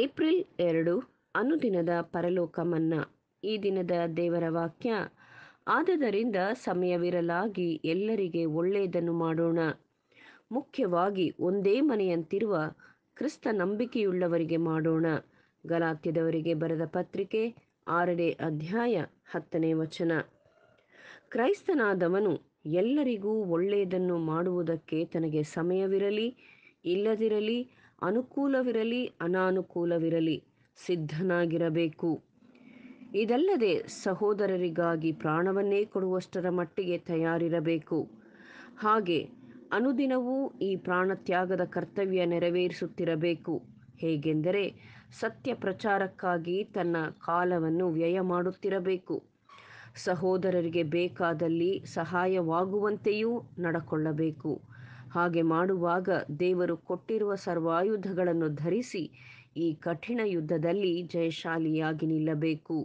April ಎರಡು ಅನುದಿನದ ಪರಲೋಕ ಮನ್ನಾ ಈ ದಿನದ ದೇವರ ವಾಕ್ಯ ಆದದರಿಂದ ಸಮಯವಿರಲಾಗಿ ಎಲ್ಲರಿಗೆ ಒಳ್ಳೆಯದನ್ನು ಮಾಡೋಣ ಮುಖ್ಯವಾಗಿ ಒಂದೇ ಮನೆಯಂತಿರುವ ಕ್ರಿಸ್ತ ನಂಬಿಕೆಯುಳ್ಳವರಿಗೆ ಮಾಡೋಣ ಗಲಾತ್ಯದವರಿಗೆ ಬರೆದ ಪತ್ರಿಕೆ ಆರನೇ ಅಧ್ಯಾಯ ಹತ್ತನೇ ವಚನ ಕ್ರೈಸ್ತನಾದವನು ಎಲ್ಲರಿಗೂ ಒಳ್ಳೆಯದನ್ನು ಮಾಡುವುದಕ್ಕೆ ತನಗೆ ಸಮಯವಿರಲಿ ಇಲ್ಲದಿರಲಿ ಅನುಕೂಲವಿರಲಿ ಅನಾನುಕೂಲವಿರಲಿ ಸಿದ್ಧನಾಗಿರಬೇಕು ಇದಲ್ಲದೆ ಸಹೋದರರಿಗಾಗಿ ಪ್ರಾಣವನ್ನೇ ಕೊಡುವಷ್ಟರ ಮಟ್ಟಿಗೆ ತಯಾರಿರಬೇಕು ಹಾಗೆ ಅನುದಿನವೂ ಈ ಪ್ರಾಣತ್ಯಾಗದ ಕರ್ತವ್ಯ ನೆರವೇರಿಸುತ್ತಿರಬೇಕು ಹೇಗೆಂದರೆ ಸತ್ಯ ಪ್ರಚಾರಕ್ಕಾಗಿ ತನ್ನ ಕಾಲವನ್ನು ವ್ಯಯ ಮಾಡುತ್ತಿರಬೇಕು ಸಹೋದರರಿಗೆ ಬೇಕಾದಲ್ಲಿ ಸಹಾಯವಾಗುವಂತೆಯೂ ನಡಕೊಳ್ಳಬೇಕು ಹಾಗೆ ಮಾಡುವಾಗ ದೇವರು ಕೊಟ್ಟಿರುವ ಸರ್ವಾಯುಧಗಳನ್ನು ಧರಿಸಿ ಈ ಕಠಿಣ ಯುದ್ಧದಲ್ಲಿ ಜಯಶಾಲಿಯಾಗಿ ನಿಲ್ಲಬೇಕು